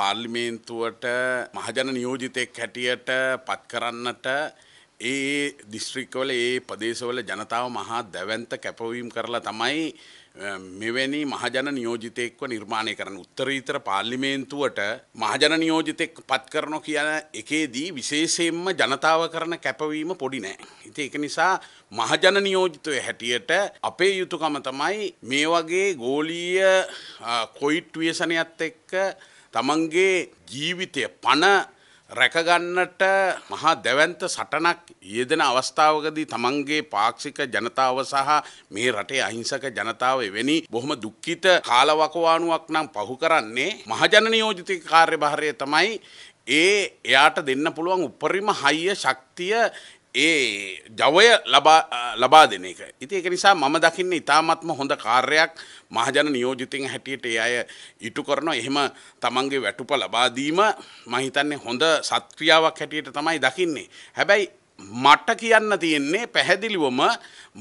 පාර්ලිමේන්තුවට මහජන නියෝජිතෙක් හැටියට පත් කරන්නට ඒ දිස්ත්‍රික්කවල ඒ ප්‍රදේශවල ජනතාව මහා දැවන්ත කැපවීම් කරලා තමයි මෙවැනි මහජන නියෝජිතයෙක්ව නිර්මාණය කරන උත්තරීතර පාර්ලිමේන්තුවට මහජන නියෝජිතෙක් පත් කරන කියන එකේදී විශේෂයෙන්ම ජනතාව කරන කැපවීම පොඩි නෑ. ඉතින් ඒක නිසා මහජන නියෝජිතය හැටියට අපේ යුතුයකම තමයි මේ වගේ ගෝලීය කොයිට් ව්‍යසනයත් එක්ක තමන්ගේ ජීවිතය පණ රැකගන්නට මහා දැවන්ත සටනක් යෙදෙන අවස්ථාවකදී තමන්ගේ පාක්ෂික ජනතාව සහ මේ රටේ අහිංසක ජනතාව එවැනි බොහොම දුක්ඛිත කාලවකවානුවක් නම් පහු කරන්නේ මහජන නියෝජිත කාර්යභාරය තමයි ඒ එයාට දෙන්න පුළුවන් උපරිම හයිය ශක්තිය ඒ ජවය ලබා දෙන එක. ඉතින් ඒක නිසා මම දකින්නේ ඉතාමත්ම හොඳ කාර්යයක් මහජන නියෝජිතින් හැටියට ඒ අය ඉටු කරනවා. එහෙම තමන්ගේ වැටුප ලබා දීම මම හිතන්නේ හොඳ සත්ක්‍රියාවක් හැටියට තමයි දකින්නේ. හැබැයි මට කියන්න තියෙන්නේ පැහැදිලිවම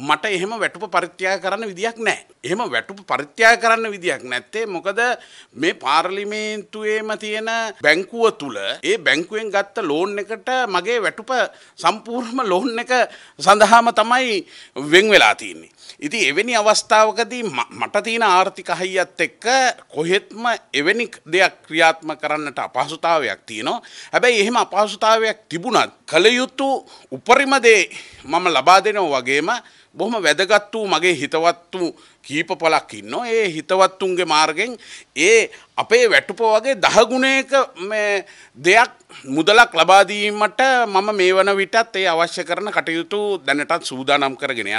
මට එහෙම වැටුප පරිත්‍යාග කරන්න විදියක් නැහැ. එහෙම වැටුප පරිත්‍යාග කරන්න විදියක් නැත්තේ මොකද මේ පාර්ලිමේන්තුවේම තියෙන බැංකුව තුල ඒ බැංකුවෙන් ගත්ත ලෝන් එකට මගේ වැටුප සම්පූර්ණම ලෝන් එක සඳහාම තමයි වෙන් වෙලා තියෙන්නේ. ඉතින් එවැනි අවස්ථාවකදී මට තියෙන ආර්ථික හයියත් එක්ක කොහෙත්ම එවැනි දෙයක් ක්‍රියාත්මක කරන්නට අපහසුතාවයක් තියෙනවා. හැබැයි එහෙම අපහසුතාවයක් තිබුණත් කල යුතු උපරිම දේ මම ලබා දෙනවා වගේම බොහොම වැදගත් වූ මගේ හිතවත් වූ කීප පලක් ඉන්නවා. ඒ හිතවත්තුන්ගේ මාර්ගෙන් ඒ අපේ වැටුප වගේ දහගුණයක මේ දෙයක් මුදලක් ලබා දීමට මම මේ වන විටත් ඒ අවශ්‍ය කරන කටයුතු දැනටත් සූදානම් කරගෙන යනවා.